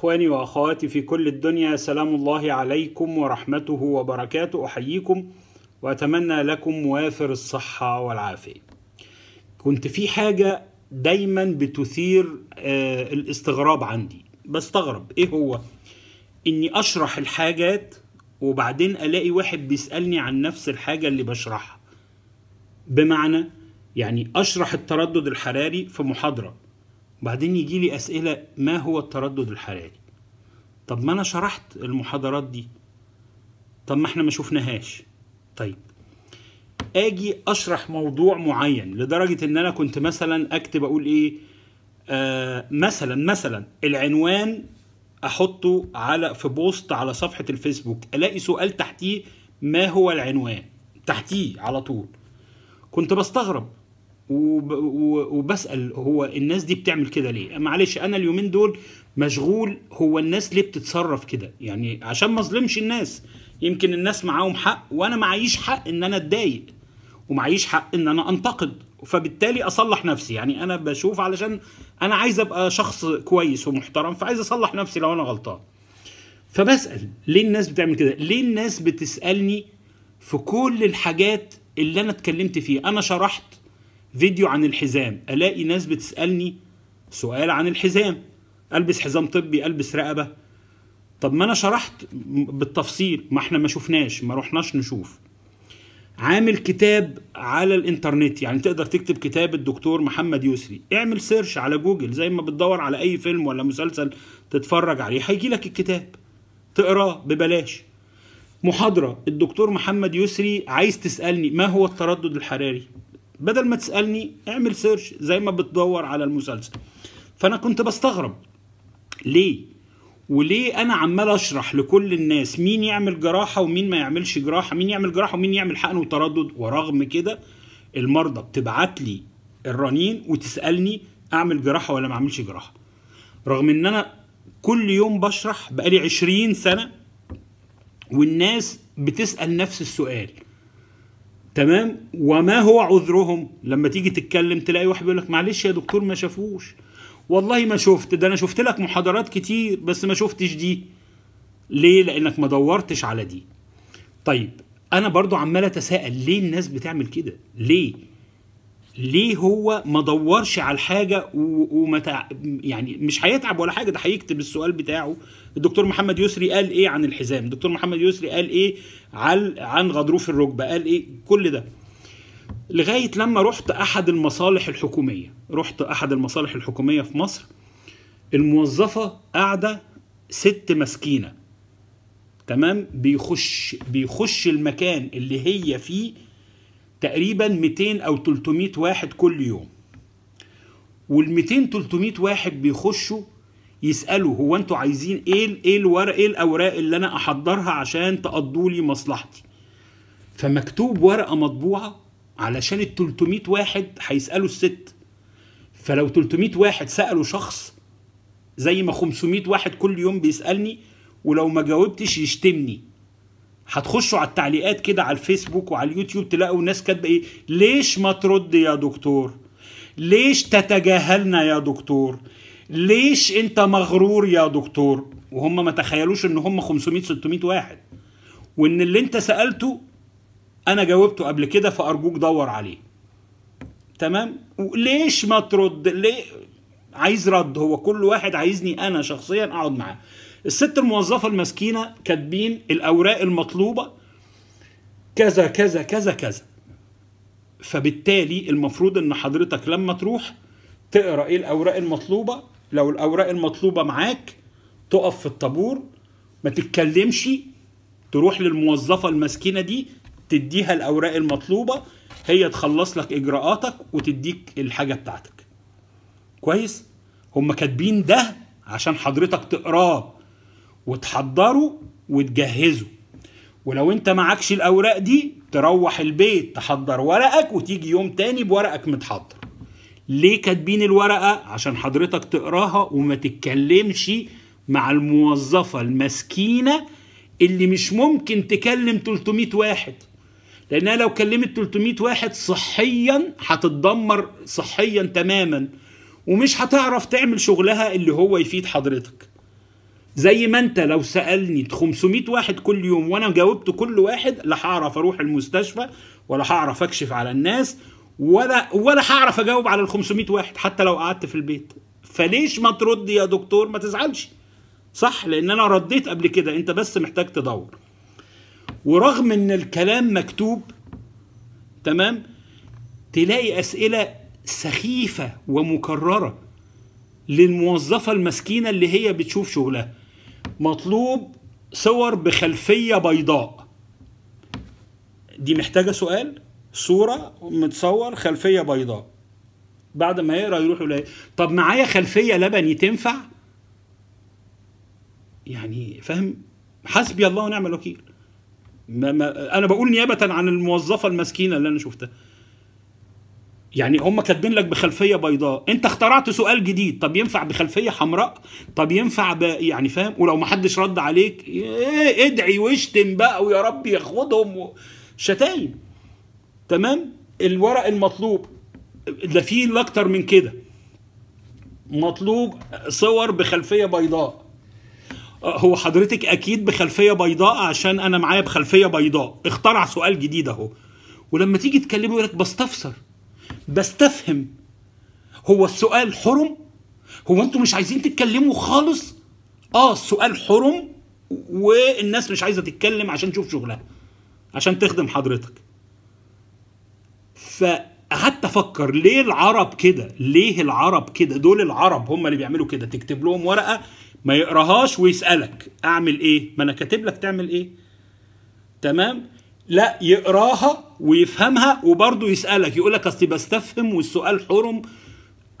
إخواني وأخواتي في كل الدنيا سلام الله عليكم ورحمته وبركاته أحييكم وأتمنى لكم وافر الصحة والعافية كنت في حاجة دايما بتثير آه، الاستغراب عندي بستغرب إيه هو؟ إني أشرح الحاجات وبعدين ألاقي واحد بيسألني عن نفس الحاجة اللي بشرحها بمعنى يعني أشرح التردد الحراري في محاضرة وبعدين يجي لي أسئلة ما هو التردد الحراري طب ما أنا شرحت المحاضرات دي طب ما احنا ما شفناهاش طيب اجي اشرح موضوع معين لدرجه ان انا كنت مثلا اكتب اقول ايه آه مثلا مثلا العنوان احطه على في بوست على صفحه الفيسبوك الاقي سؤال تحتيه ما هو العنوان تحتيه على طول كنت بستغرب وبسال هو الناس دي بتعمل كده ليه معلش انا اليومين دول مشغول هو الناس ليه بتتصرف كده يعني عشان ما اظلمش الناس يمكن الناس معاهم حق وانا معيش حق ان انا اتضايق ومعيش حق ان انا انتقد فبالتالي اصلح نفسي يعني انا بشوف علشان انا عايز ابقى شخص كويس ومحترم فعايز اصلح نفسي لو انا غلطان فبسال ليه الناس بتعمل كده ليه الناس بتسالني في كل الحاجات اللي انا اتكلمت فيها انا شرحت فيديو عن الحزام الاقي ناس بتسالني سؤال عن الحزام البس حزام طبي البس رقبه طب ما انا شرحت بالتفصيل ما احنا ما شفناش ما رحناش نشوف عامل كتاب على الانترنت يعني تقدر تكتب كتاب الدكتور محمد يسري اعمل سيرش على جوجل زي ما بتدور على اي فيلم ولا مسلسل تتفرج عليه هيجي لك الكتاب تقراه ببلاش محاضرة الدكتور محمد يسري عايز تسألني ما هو التردد الحراري بدل ما تسالني اعمل سيرش زي ما بتدور على المسلسل فانا كنت بستغرب ليه وليه انا عمال اشرح لكل الناس مين يعمل جراحه ومين ما يعملش جراحه مين يعمل جراحه ومين يعمل حقن وتردد ورغم كده المرضى بتبعت لي الرنين وتسالني اعمل جراحه ولا ما اعملش جراحه رغم ان انا كل يوم بشرح بقالي 20 سنه والناس بتسال نفس السؤال تمام وما هو عذرهم لما تيجي تتكلم تلاقي واحد بيقول لك معلش يا دكتور ما شافوش والله ما شفت ده انا شفت لك محاضرات كتير بس ما شفتش دي ليه لانك ما دورتش على دي طيب انا برضو عمال اتساءل ليه الناس بتعمل كده ليه ليه هو ما دورش على الحاجه وما يعني مش هيتعب ولا حاجه ده هيكتب السؤال بتاعه الدكتور محمد يسري قال ايه عن الحزام الدكتور محمد يسري قال ايه عن عن غضروف الركبه قال ايه كل ده لغايه لما رحت احد المصالح الحكوميه رحت احد المصالح الحكوميه في مصر الموظفه قاعده ست مسكينه تمام بيخش بيخش المكان اللي هي فيه تقريبا 200 او 300 واحد كل يوم وال 200 300 واحد بيخشوا يسالوا هو انتوا عايزين ايه ايه الورق ايه الاوراق اللي انا احضرها عشان تقضوا لي مصلحتي فمكتوب ورقه مطبوعه علشان ال 300 واحد هيسالوا الست فلو 300 واحد سالوا شخص زي ما 500 واحد كل يوم بيسالني ولو ما جاوبتش يشتمني هتخشوا على التعليقات كده على الفيسبوك وعلى اليوتيوب تلاقوا ناس كاتبه ايه ليش ما ترد يا دكتور ليش تتجاهلنا يا دكتور ليش انت مغرور يا دكتور وهم ما تخيلوش ان هم 500 600 واحد وان اللي انت سالته انا جاوبته قبل كده فارجوك دور عليه تمام وليش ما ترد ليه عايز رد هو كل واحد عايزني انا شخصيا اقعد معاه الست الموظفه المسكينه كاتبين الاوراق المطلوبه كذا كذا كذا كذا فبالتالي المفروض ان حضرتك لما تروح تقرا ايه الاوراق المطلوبه لو الاوراق المطلوبه معاك تقف في الطابور ما تتكلمش تروح للموظفه المسكينه دي تديها الاوراق المطلوبه هي تخلص لك اجراءاتك وتديك الحاجه بتاعتك كويس هم كاتبين ده عشان حضرتك تقراه وتحضره وتجهزه ولو انت معكش الاوراق دي تروح البيت تحضر ورقك وتيجي يوم تاني بورقك متحضر ليه كاتبين الورقه عشان حضرتك تقراها وما تتكلمش مع الموظفه المسكينه اللي مش ممكن تكلم 300 واحد لانها لو كلمت 300 واحد صحيا هتتدمر صحيا تماما ومش هتعرف تعمل شغلها اللي هو يفيد حضرتك زي ما انت لو سالني 500 واحد كل يوم وانا جاوبت كل واحد لا هعرف اروح المستشفى ولا هعرف اكشف على الناس ولا ولا هعرف اجاوب على ال 500 واحد حتى لو قعدت في البيت فليش ما ترد يا دكتور ما تزعلش صح لان انا رديت قبل كده انت بس محتاج تدور ورغم ان الكلام مكتوب تمام تلاقي اسئله سخيفه ومكرره للموظفه المسكينه اللي هي بتشوف شغلها مطلوب صور بخلفية بيضاء دي محتاجة سؤال صورة متصور خلفية بيضاء بعد ما يقرا يروح يلاقي طب معايا خلفية لبني تنفع؟ يعني فاهم حسبي الله ونعم الوكيل ما ما انا بقول نيابه عن الموظفه المسكينه اللي انا شفتها يعني هم كاتبين لك بخلفيه بيضاء انت اخترعت سؤال جديد طب ينفع بخلفيه حمراء طب ينفع ب... يعني فاهم ولو ما حدش رد عليك ايه ادعي واشتم بقى ويا رب ياخدهم و... شتايم تمام الورق المطلوب ده فيه اكتر من كده مطلوب صور بخلفيه بيضاء هو حضرتك اكيد بخلفيه بيضاء عشان انا معايا بخلفيه بيضاء اخترع سؤال جديد اهو ولما تيجي تكلمه يقول لك بستفسر بستفهم هو السؤال حرم هو انتوا مش عايزين تتكلموا خالص اه السؤال حرم والناس مش عايزه تتكلم عشان تشوف شغلها عشان تخدم حضرتك فقعدت افكر ليه العرب كده ليه العرب كده دول العرب هم اللي بيعملوا كده تكتب لهم ورقه ما يقراهاش ويسالك اعمل ايه ما انا كاتب لك تعمل ايه تمام لا يقراها ويفهمها وبرضه يسالك يقول لك اصل بستفهم والسؤال حرم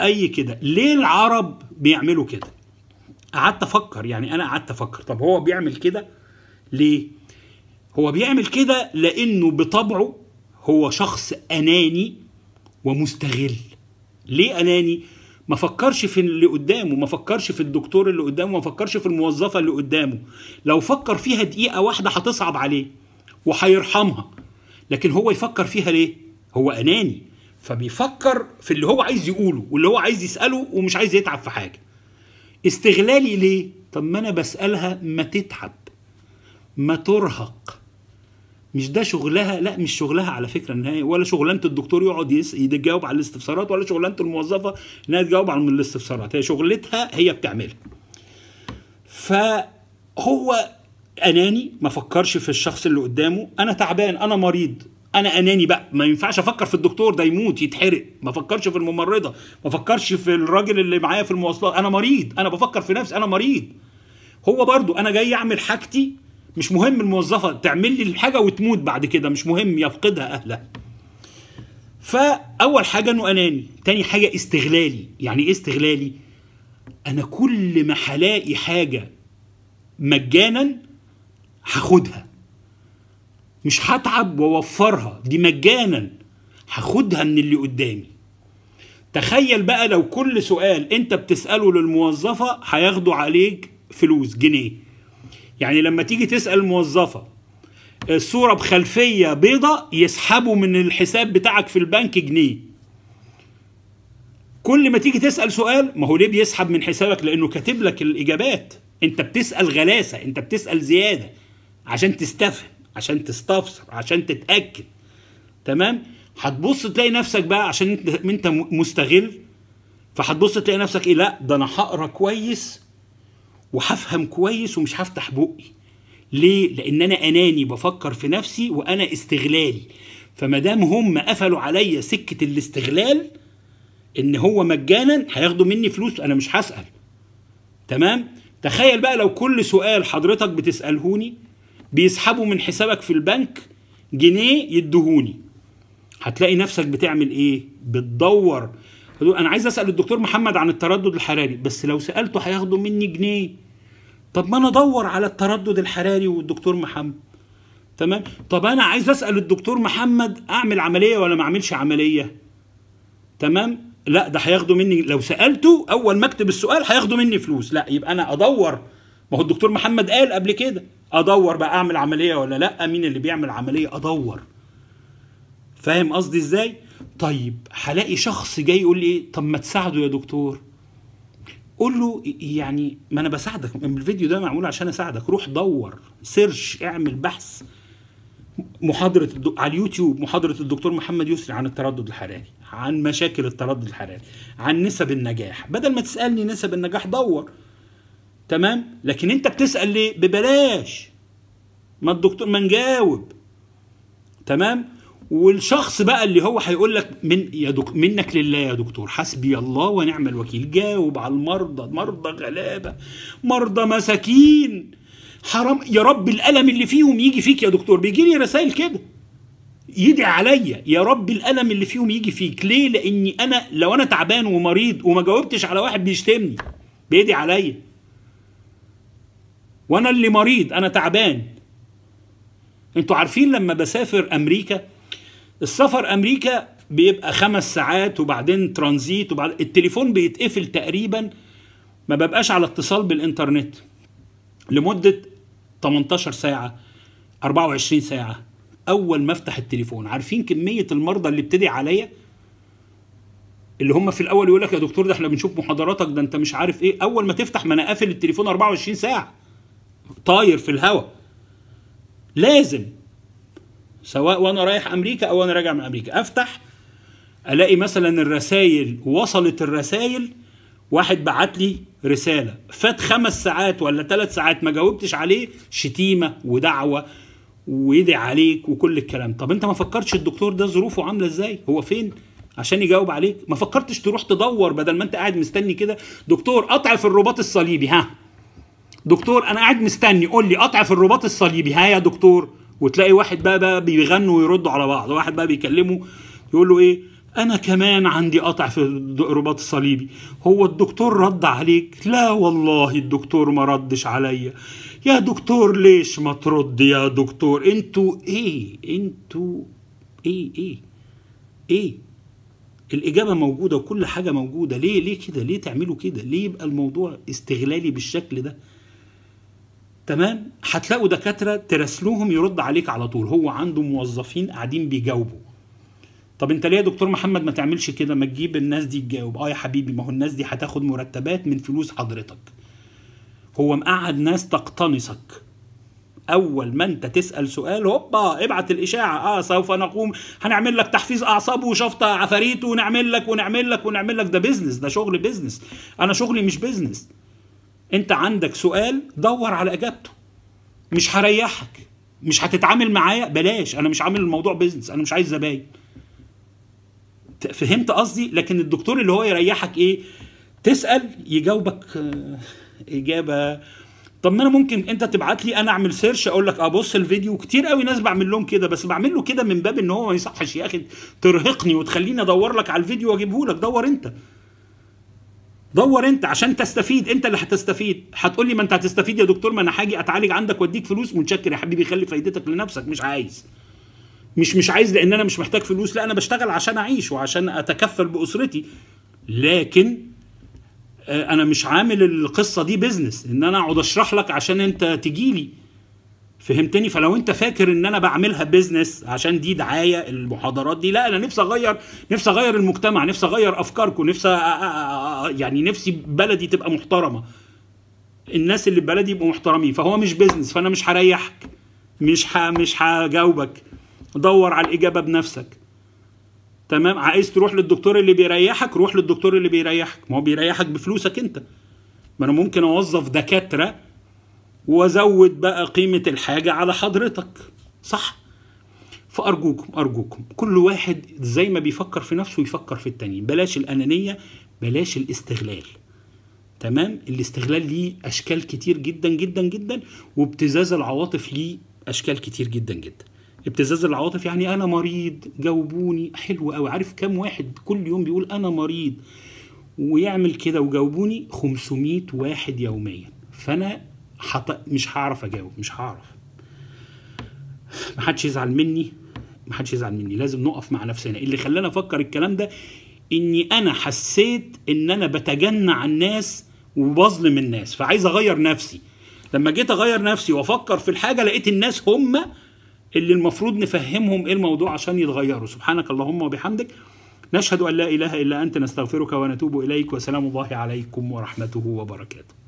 اي كده ليه العرب بيعملوا كده قعدت افكر يعني انا قعدت افكر طب هو بيعمل كده ليه هو بيعمل كده لانه بطبعه هو شخص اناني ومستغل ليه اناني ما فكرش في اللي قدامه ما فكرش في الدكتور اللي قدامه ما فكرش في الموظفه اللي قدامه لو فكر فيها دقيقه واحده هتصعب عليه وهيرحمها لكن هو يفكر فيها ليه هو اناني فبيفكر في اللي هو عايز يقوله واللي هو عايز يساله ومش عايز يتعب في حاجه استغلالي ليه طب ما انا بسالها ما تتعب ما ترهق مش ده شغلها لا مش شغلها على فكره ان ولا شغلانه الدكتور يقعد يجاوب على الاستفسارات ولا شغلانه الموظفه انها تجاوب على الاستفسارات هي شغلتها هي بتعملها فهو اناني ما فكرش في الشخص اللي قدامه انا تعبان انا مريض انا اناني بقى ما ينفعش افكر في الدكتور ده يموت يتحرق ما فكرش في الممرضه ما فكرش في الراجل اللي معايا في المواصلات انا مريض انا بفكر في نفسي انا مريض هو برضو انا جاي اعمل حاجتي مش مهم الموظفه تعمل لي الحاجه وتموت بعد كده مش مهم يفقدها اهلها فاول حاجه انه اناني تاني حاجه استغلالي يعني ايه استغلالي انا كل ما هلاقي حاجه مجانا هاخدها مش هتعب واوفرها دي مجانا هاخدها من اللي قدامي تخيل بقى لو كل سؤال انت بتساله للموظفه هياخدوا عليك فلوس جنيه يعني لما تيجي تسال الموظفه الصوره آه، بخلفيه بيضة يسحبوا من الحساب بتاعك في البنك جنيه كل ما تيجي تسال سؤال ما هو ليه بيسحب من حسابك لانه كاتب لك الاجابات انت بتسال غلاسه انت بتسال زياده عشان تستفهم عشان تستفسر عشان تتاكد تمام هتبص تلاقي نفسك بقى عشان انت انت مستغل فهتبص تلاقي نفسك ايه لا ده انا هقرا كويس وهفهم كويس ومش هفتح بقي ليه لان انا اناني بفكر في نفسي وانا استغلالي فما دام هم قفلوا عليا سكه الاستغلال ان هو مجانا هياخدوا مني فلوس انا مش هسال تمام تخيل بقى لو كل سؤال حضرتك بتسالهوني بيسحبوا من حسابك في البنك جنيه يدهوني هتلاقي نفسك بتعمل ايه بتدور انا عايز اسال الدكتور محمد عن التردد الحراري بس لو سالته هياخدوا مني جنيه طب ما انا ادور على التردد الحراري والدكتور محمد تمام طب انا عايز اسال الدكتور محمد اعمل عمليه ولا ما اعملش عمليه تمام لا ده هياخدوا مني لو سالته اول ما اكتب السؤال هياخدوا مني فلوس لا يبقى انا ادور ما هو الدكتور محمد قال قبل كده ادور بقى اعمل عمليه ولا لا مين اللي بيعمل عمليه ادور فاهم قصدي ازاي طيب هلاقي شخص جاي يقول لي ايه طب ما تساعده يا دكتور قول له يعني ما انا بساعدك الفيديو ده معمول عشان اساعدك روح دور سيرش اعمل بحث محاضرة على اليوتيوب محاضرة الدكتور محمد يسري عن التردد الحراري عن مشاكل التردد الحراري عن نسب النجاح بدل ما تسألني نسب النجاح دور تمام لكن انت بتسال ليه ببلاش ما الدكتور ما نجاوب تمام والشخص بقى اللي هو هيقول لك من يا دك منك لله يا دكتور حسبي الله ونعم الوكيل جاوب على المرضى مرضى غلابه مرضى مساكين حرام يا رب الالم اللي فيهم يجي فيك يا دكتور بيجي لي رسائل كده يدعي عليا يا رب الالم اللي فيهم يجي فيك ليه لاني انا لو انا تعبان ومريض وما جاوبتش على واحد بيشتمني بيدعي عليا وانا اللي مريض انا تعبان انتوا عارفين لما بسافر امريكا السفر امريكا بيبقى خمس ساعات وبعدين ترانزيت وبعد التليفون بيتقفل تقريبا ما ببقاش على اتصال بالانترنت لمده 18 ساعه 24 ساعه اول ما افتح التليفون عارفين كميه المرضى اللي بتدعي عليا اللي هم في الاول يقول لك يا دكتور ده احنا بنشوف محاضراتك ده انت مش عارف ايه اول ما تفتح ما انا قافل التليفون 24 ساعه طاير في الهواء لازم سواء وانا رايح امريكا او انا راجع من امريكا افتح الاقي مثلا الرسائل وصلت الرسائل واحد بعت لي رساله فات خمس ساعات ولا ثلاث ساعات ما جاوبتش عليه شتيمه ودعوه ويدعي عليك وكل الكلام طب انت ما فكرتش الدكتور ده ظروفه عامله ازاي هو فين عشان يجاوب عليك ما فكرتش تروح تدور بدل ما انت قاعد مستني كده دكتور قطع في الرباط الصليبي ها دكتور انا قاعد مستني قول لي قطع في الرباط الصليبي ها يا دكتور وتلاقي واحد بقى بقى بيغنوا ويردوا على بعض واحد بقى بيكلمه يقول له ايه انا كمان عندي قطع في الرباط الصليبي هو الدكتور رد عليك لا والله الدكتور ما ردش عليا يا دكتور ليش ما ترد يا دكتور انتوا ايه انتوا ايه ايه ايه الاجابه موجوده وكل حاجه موجوده ليه ليه كده ليه تعملوا كده ليه يبقى الموضوع استغلالي بالشكل ده تمام هتلاقوا دكاتره تراسلوهم يرد عليك على طول هو عنده موظفين قاعدين بيجاوبوا طب انت ليه يا دكتور محمد ما تعملش كده ما تجيب الناس دي تجاوب اه يا حبيبي ما هو الناس دي هتاخد مرتبات من فلوس حضرتك هو مقعد ناس تقتنصك اول ما انت تسال سؤال هوبا ابعت الاشاعه اه سوف نقوم هنعمل لك تحفيز اعصاب وشفطه عفاريت ونعمل لك ونعمل لك ونعمل لك ده بيزنس ده شغل بيزنس انا شغلي مش بيزنس انت عندك سؤال دور على اجابته مش هريحك مش هتتعامل معايا بلاش انا مش عامل الموضوع بيزنس انا مش عايز زباين فهمت قصدي لكن الدكتور اللي هو يريحك ايه تسال يجاوبك آه، اجابه طب ما انا ممكن انت تبعت لي انا اعمل سيرش اقول لك ابص آه، الفيديو كتير قوي ناس بعمل لهم كده بس بعمل له كده من باب ان هو ما يصحش يا اخي ترهقني وتخليني ادور لك على الفيديو واجيبه لك دور انت دور انت عشان تستفيد انت اللي هتستفيد هتقول لي ما انت هتستفيد يا دكتور ما انا هاجي اتعالج عندك واديك فلوس متشكر يا حبيبي خلي فايدتك لنفسك مش عايز مش مش عايز لان انا مش محتاج فلوس لا انا بشتغل عشان اعيش وعشان اتكفل باسرتي لكن آه، انا مش عامل القصه دي بيزنس ان انا اقعد اشرح لك عشان انت تجيلي فهمتني فلو انت فاكر ان انا بعملها بيزنس عشان دي دعايه المحاضرات دي لا انا نفسي اغير نفسي اغير المجتمع نفسي اغير افكاركم نفسي يعني نفسي بلدي تبقى محترمه الناس اللي بلدي يبقوا محترمين فهو مش بيزنس فانا مش هريحك مش ها مش هجاوبك دور على الاجابه بنفسك تمام عايز تروح للدكتور اللي بيريحك روح للدكتور اللي بيريحك ما هو بيريحك بفلوسك انت ما انا ممكن اوظف دكاتره وازود بقى قيمه الحاجه على حضرتك صح فارجوكم ارجوكم كل واحد زي ما بيفكر في نفسه يفكر في التاني بلاش الانانيه بلاش الاستغلال تمام الاستغلال ليه اشكال كتير جدا جدا جدا وابتزاز العواطف ليه اشكال كتير جدا جدا ابتزاز العواطف يعني انا مريض جاوبوني حلو أو عارف كام واحد كل يوم بيقول انا مريض ويعمل كده وجاوبوني 500 واحد يوميا فانا حط... مش هعرف اجاوب مش هعرف محدش يزعل مني محدش يزعل مني لازم نقف مع نفسنا اللي خلاني افكر الكلام ده اني انا حسيت ان انا بتجنى على الناس وبظلم الناس فعايز اغير نفسي لما جيت اغير نفسي وافكر في الحاجه لقيت الناس هم اللي المفروض نفهمهم ايه الموضوع عشان يتغيروا سبحانك اللهم وبحمدك نشهد ان لا اله الا انت نستغفرك ونتوب اليك وسلام الله عليكم ورحمته وبركاته